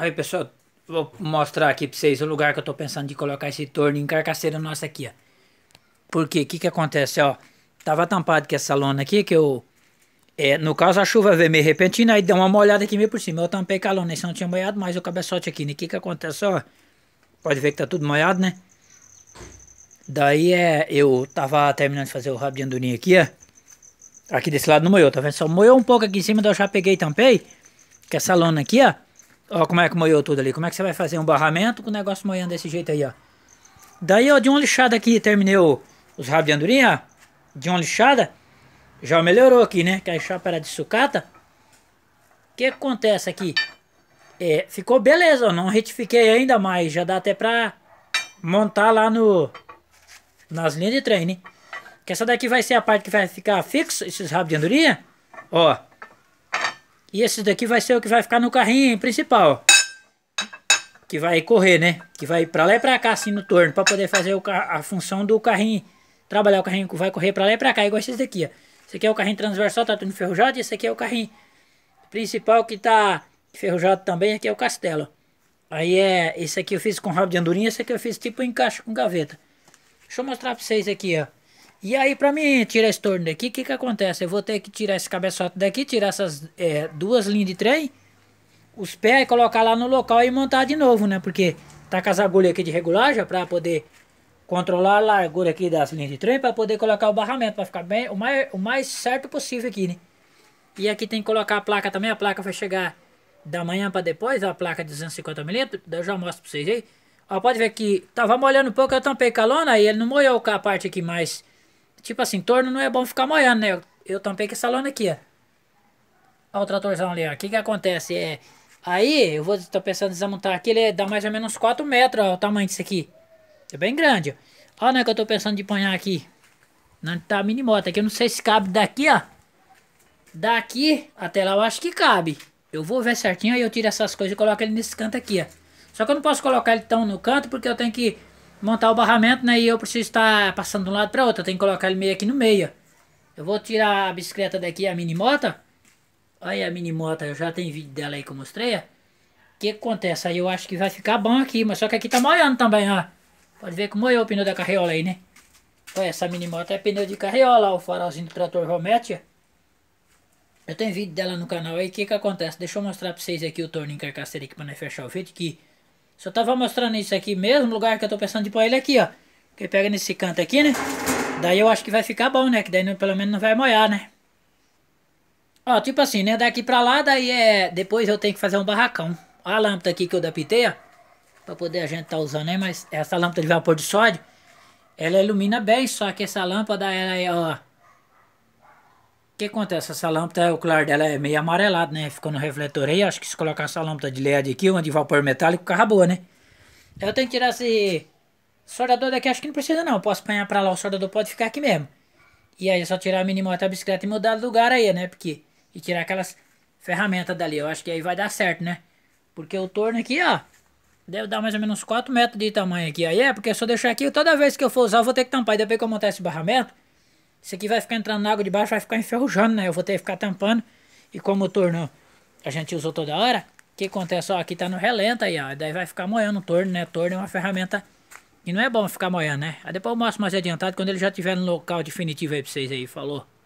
Aí, pessoal, vou mostrar aqui pra vocês o lugar que eu tô pensando de colocar esse torno em carcaceira nossa aqui, ó. Porque, o que que acontece, ó. Tava tampado com essa lona aqui, que eu... É, no caso, a chuva veio meio repentina, aí deu uma molhada aqui meio por cima. Eu tampei com a lona, senão tinha molhado mais o cabeçote aqui, né? O que que acontece, ó. Pode ver que tá tudo molhado, né? Daí, é... Eu tava terminando de fazer o rabo de andorinha aqui, ó. Aqui desse lado não moeu, tá vendo? Só moeu um pouco aqui em cima, daí eu já peguei e tampei. que essa lona aqui, ó. Ó, como é que moiou tudo ali. Como é que você vai fazer um barramento com o negócio moendo desse jeito aí, ó. Daí, ó, de uma lixada aqui, terminei o, os rabos de andorinha, ó. De uma lixada, já melhorou aqui, né? Que a chapa era de sucata. O que, acontece aqui? É, ficou beleza, ó. não retifiquei ainda mais. Já dá até pra montar lá no... Nas linhas de trem, né? Que essa daqui vai ser a parte que vai ficar fixa, esses rabos de andorinha. Ó. E esse daqui vai ser o que vai ficar no carrinho principal. Que vai correr, né? Que vai pra lá e pra cá, assim, no torno. Pra poder fazer o, a função do carrinho. Trabalhar o carrinho que vai correr pra lá e pra cá. Igual esse daqui, ó. Esse aqui é o carrinho transversal, tá tudo enferrujado. E esse aqui é o carrinho principal que tá enferrujado também. Aqui é o castelo. Aí é... Esse aqui eu fiz com rabo de andorinha. Esse aqui eu fiz tipo encaixe com gaveta. Deixa eu mostrar pra vocês aqui, ó. E aí, pra mim tirar esse torno daqui, o que que acontece? Eu vou ter que tirar esse cabeçote daqui, tirar essas é, duas linhas de trem, os pés, colocar lá no local e montar de novo, né? Porque tá com as agulhas aqui de regulagem pra poder controlar a largura aqui das linhas de trem pra poder colocar o barramento, pra ficar bem, o mais, o mais certo possível aqui, né? E aqui tem que colocar a placa também, a placa vai chegar da manhã pra depois, a placa de 250mm, eu já mostro pra vocês aí. Ó, pode ver que tava molhando um pouco, eu tampei calona, aí ele não molhou a parte aqui mais Tipo assim, torno não é bom ficar molhando, né? Eu, tampei com essa lona aqui, ó. Olha o tratorzão ali, ó. O que que acontece? É, aí, eu vou, tô pensando em desmontar aqui, ele dá mais ou menos 4 metros, ó, o tamanho disso aqui. É bem grande, ó. Olha né, que eu tô pensando de apanhar aqui. Não tá mini moto aqui, eu não sei se cabe daqui, ó. Daqui até lá eu acho que cabe. Eu vou ver certinho, aí eu tiro essas coisas e coloco ele nesse canto aqui, ó. Só que eu não posso colocar ele tão no canto, porque eu tenho que montar o barramento, né? E eu preciso estar passando de um lado para outro. Eu tenho que colocar ele meio aqui no meio. Eu vou tirar a bicicleta daqui, a mini moto. Olha a mini moto, eu já tenho vídeo dela aí que eu mostrei, ó. O que, que acontece? Aí eu acho que vai ficar bom aqui, mas só que aqui tá molhando também, ó. Pode ver como molhou o pneu da carreola aí, né? Olha, essa mini moto é pneu de carriola, o farolzinho do trator Romete. Eu tenho vídeo dela no canal aí, o que que acontece? Deixa eu mostrar pra vocês aqui o torno carcaça aqui pra não fechar o vídeo, que... Só tava mostrando isso aqui mesmo, lugar que eu tô pensando de pôr ele aqui, ó. Porque pega nesse canto aqui, né? Daí eu acho que vai ficar bom, né? Que daí pelo menos não vai molhar, né? Ó, tipo assim, né? Daqui pra lá, daí é... Depois eu tenho que fazer um barracão. Ó a lâmpada aqui que eu adaptei, ó. Pra poder a gente tá usando, né? Mas essa lâmpada de vapor de sódio, ela ilumina bem, só que essa lâmpada, ela é, ó que acontece? Essa lâmpada, o claro dela é meio amarelado, né? Ficou no refletor aí. Acho que se colocar essa lâmpada de LED aqui, uma de vapor metálico, carra boa, né? Eu tenho que tirar esse soldador daqui. Acho que não precisa, não. posso apanhar pra lá. O soldador pode ficar aqui mesmo. E aí é só tirar a minimota, da bicicleta e mudar de lugar aí, né? Porque... E tirar aquelas ferramentas dali. Eu acho que aí vai dar certo, né? Porque o torno aqui, ó... Deve dar mais ou menos 4 metros de tamanho aqui. Aí é, porque se eu deixar aqui, toda vez que eu for usar, eu vou ter que tampar. E depois que eu montar esse barramento... Isso aqui vai ficar entrando na água de baixo, vai ficar enferrujando, né? Eu vou ter que ficar tampando. E como o torno a gente usou toda hora, o que acontece? Ó, aqui tá no relento aí, ó. Daí vai ficar moendo o torno, né? O torno é uma ferramenta e não é bom ficar moendo, né? Aí depois eu mostro mais adiantado quando ele já estiver no local definitivo aí pra vocês aí. Falou.